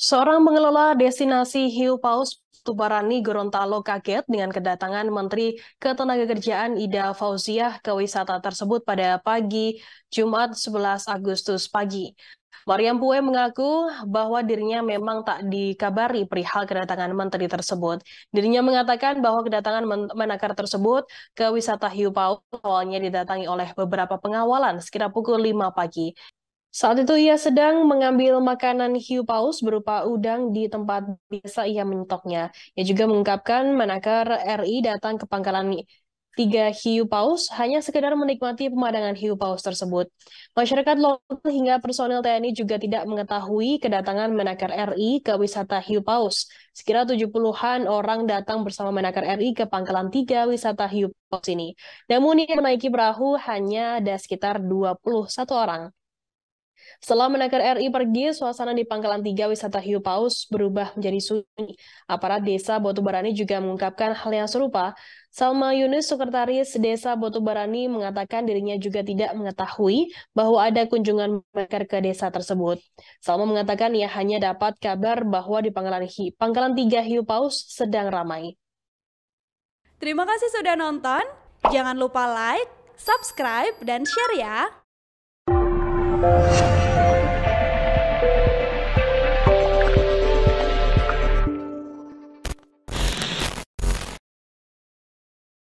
Seorang pengelola destinasi Hiu Paus Tubarani Gorontalo kaget dengan kedatangan Menteri Ketenagakerjaan Ida Fauziah ke wisata tersebut pada pagi Jumat 11 Agustus pagi. Mariam Pue mengaku bahwa dirinya memang tak dikabari perihal kedatangan menteri tersebut. Dirinya mengatakan bahwa kedatangan men menakar tersebut ke wisata Hiu Paus awalnya didatangi oleh beberapa pengawalan sekitar pukul 5 pagi. Saat itu ia sedang mengambil makanan hiu paus berupa udang di tempat biasa ia mentoknya. Ia juga mengungkapkan manakar RI datang ke pangkalan tiga hiu paus hanya sekedar menikmati pemandangan hiu paus tersebut. Masyarakat lokal hingga personel TNI juga tidak mengetahui kedatangan Menakar RI ke wisata hiu paus. Sekira 70-an orang datang bersama Menakar RI ke pangkalan tiga wisata hiu paus ini. Namun yang menaiki perahu hanya ada sekitar 21 orang. Setelah menakar RI pergi, suasana di Pangkalan Tiga Wisata Hiu Paus berubah menjadi sunyi. Aparat Desa Botubarani juga mengungkapkan hal yang serupa. Salma Yunus, Sekretaris Desa Botubarani, mengatakan dirinya juga tidak mengetahui bahwa ada kunjungan mereka ke desa tersebut. Salma mengatakan ia hanya dapat kabar bahwa di Pangkalan, Hi, Pangkalan tiga Hiu Paus sedang ramai. Terima kasih sudah nonton. Jangan lupa like, subscribe, dan share ya! Thank you.